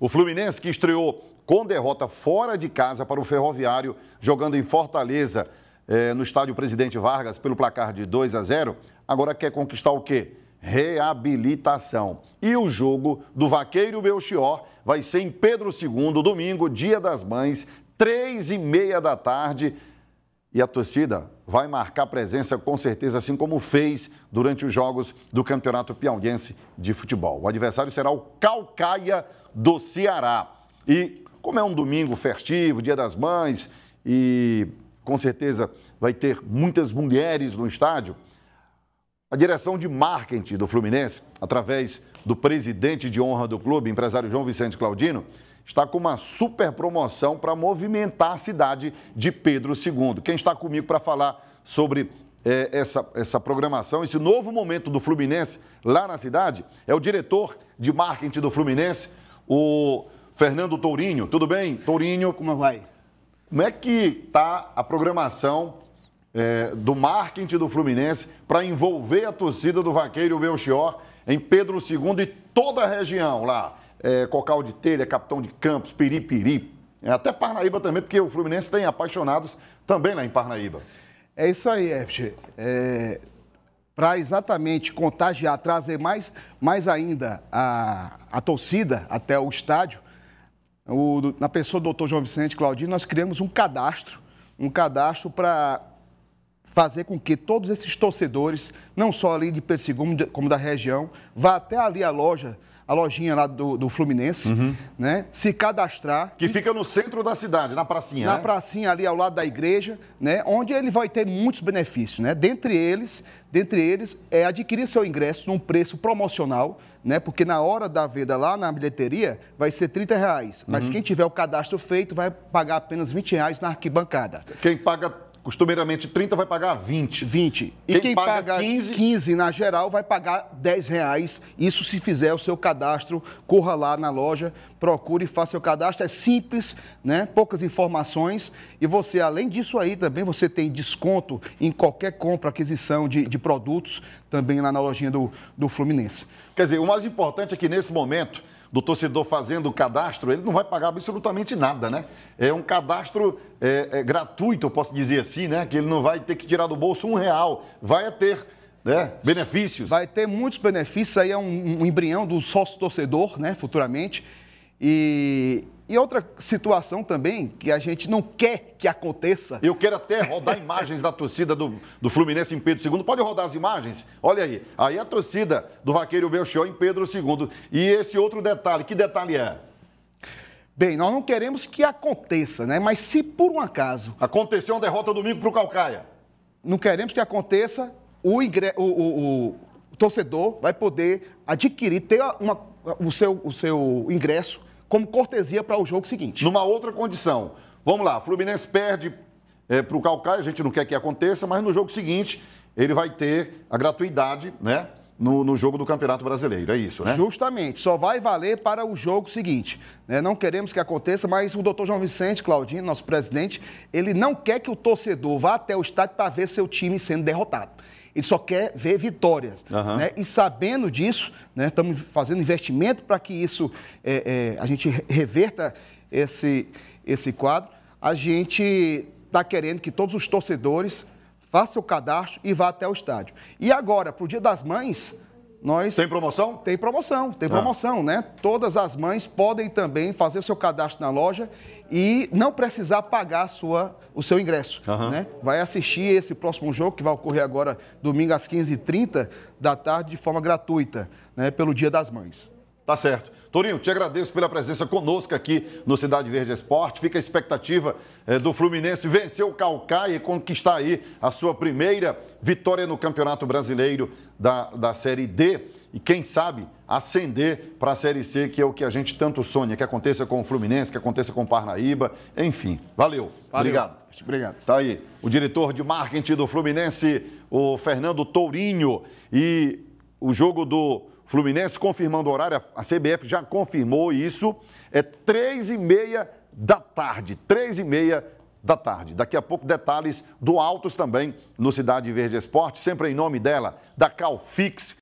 O Fluminense, que estreou com derrota fora de casa para o Ferroviário, jogando em Fortaleza, eh, no estádio Presidente Vargas, pelo placar de 2 a 0, agora quer conquistar o quê? Reabilitação. E o jogo do Vaqueiro Belchior vai ser em Pedro II, domingo, dia das mães, três e meia da tarde. E a torcida vai marcar presença com certeza, assim como fez durante os jogos do Campeonato Piauiense de Futebol. O adversário será o Calcaia do Ceará. E como é um domingo festivo, Dia das Mães, e com certeza vai ter muitas mulheres no estádio, a direção de marketing do Fluminense, através do presidente de honra do clube, empresário João Vicente Claudino, está com uma super promoção para movimentar a cidade de Pedro II. Quem está comigo para falar sobre é, essa, essa programação, esse novo momento do Fluminense lá na cidade, é o diretor de marketing do Fluminense, o Fernando Tourinho. Tudo bem, Tourinho? Como vai? Como é que está a programação é, do marketing do Fluminense para envolver a torcida do Vaqueiro Belchior em Pedro II e toda a região lá? É, Cocal de Telha, Capitão de Campos, Piripiri, é, até Parnaíba também, porque o Fluminense tem apaixonados também lá em Parnaíba. É isso aí, Herbert. É, para exatamente contagiar, trazer mais, mais ainda a, a torcida até o estádio, o, na pessoa do doutor João Vicente Claudino, nós criamos um cadastro, um cadastro para fazer com que todos esses torcedores, não só ali de Persigumo, como da região, vá até ali a loja a lojinha lá do, do Fluminense, uhum. né? Se cadastrar. Que e... fica no centro da cidade, na pracinha. Na né? pracinha ali ao lado da igreja, né? Onde ele vai ter muitos benefícios, né? Dentre eles, dentre eles é adquirir seu ingresso num preço promocional, né? Porque na hora da venda lá na bilheteria vai ser 30 reais. Mas uhum. quem tiver o cadastro feito vai pagar apenas 20 reais na arquibancada. Quem paga costumeiramente 30 vai pagar 20. 20. E quem, paga, paga 15... 15 na geral vai pagar 10 reais. Isso se fizer o seu cadastro, corra lá na loja, procure, e faça seu cadastro. É simples, né? Poucas informações. E você, além disso aí, também você tem desconto em qualquer compra, aquisição de, de produtos, também lá na lojinha do, do Fluminense. Quer dizer, o mais importante é que nesse momento do torcedor fazendo o cadastro, ele não vai pagar absolutamente nada, né? É um cadastro é, é, gratuito, eu posso dizer assim, né? Que ele não vai ter que tirar do bolso um real, vai é ter né? benefícios. Vai ter muitos benefícios, aí é um, um embrião do sócio-torcedor, né, futuramente. E e outra situação também que a gente não quer que aconteça. Eu quero até rodar imagens da torcida do, do Fluminense em Pedro II. Pode rodar as imagens? Olha aí. Aí a torcida do Vaqueiro Belchior em Pedro II. E esse outro detalhe, que detalhe é? Bem, nós não queremos que aconteça, né? Mas se por um acaso. Aconteceu uma derrota domingo para o Calcaia. Não queremos que aconteça, o, o, o, o torcedor vai poder adquirir, ter uma, o, seu, o seu ingresso como cortesia para o jogo seguinte. Numa outra condição. Vamos lá, Fluminense perde é, para o Calcaia, a gente não quer que aconteça, mas no jogo seguinte ele vai ter a gratuidade, né? No, no, jogo do Campeonato Brasileiro, é isso, né? Justamente, só vai valer para o jogo seguinte. Né? Não queremos que aconteça, mas o doutor João Vicente Claudinho, nosso presidente, ele não quer que o torcedor vá até o estádio para ver seu time sendo derrotado ele só quer ver vitórias. Uhum. Né? E sabendo disso, né, estamos né, fazendo investimento para que isso é, é, a gente reverta esse, esse quadro. A gente está querendo que todos os torcedores façam o cadastro e vá até o estádio. E agora, para o Dia das Mães, nós. Tem promoção? Tem promoção, tem ah. promoção, ah. né? Todas as mães podem também fazer o seu cadastro na loja e não precisar pagar sua, o seu ingresso. Uhum. Né? Vai assistir esse próximo jogo, que vai ocorrer agora domingo às 15h30 da tarde, de forma gratuita, né? pelo Dia das Mães. Tá certo. Torinho, te agradeço pela presença conosco aqui no Cidade Verde Esporte. Fica a expectativa eh, do Fluminense vencer o Calcaia e conquistar aí a sua primeira vitória no Campeonato Brasileiro da, da Série D. E quem sabe ascender para a Série C, que é o que a gente tanto sonha, que aconteça com o Fluminense, que aconteça com o Parnaíba, enfim. Valeu. Valeu. Obrigado. Obrigado. Tá aí o diretor de marketing do Fluminense, o Fernando Tourinho. E o jogo do Fluminense confirmando o horário, a CBF já confirmou isso, é três e meia da tarde, três e meia da tarde. Daqui a pouco detalhes do Autos também no Cidade Verde Esporte, sempre em nome dela, da Calfix,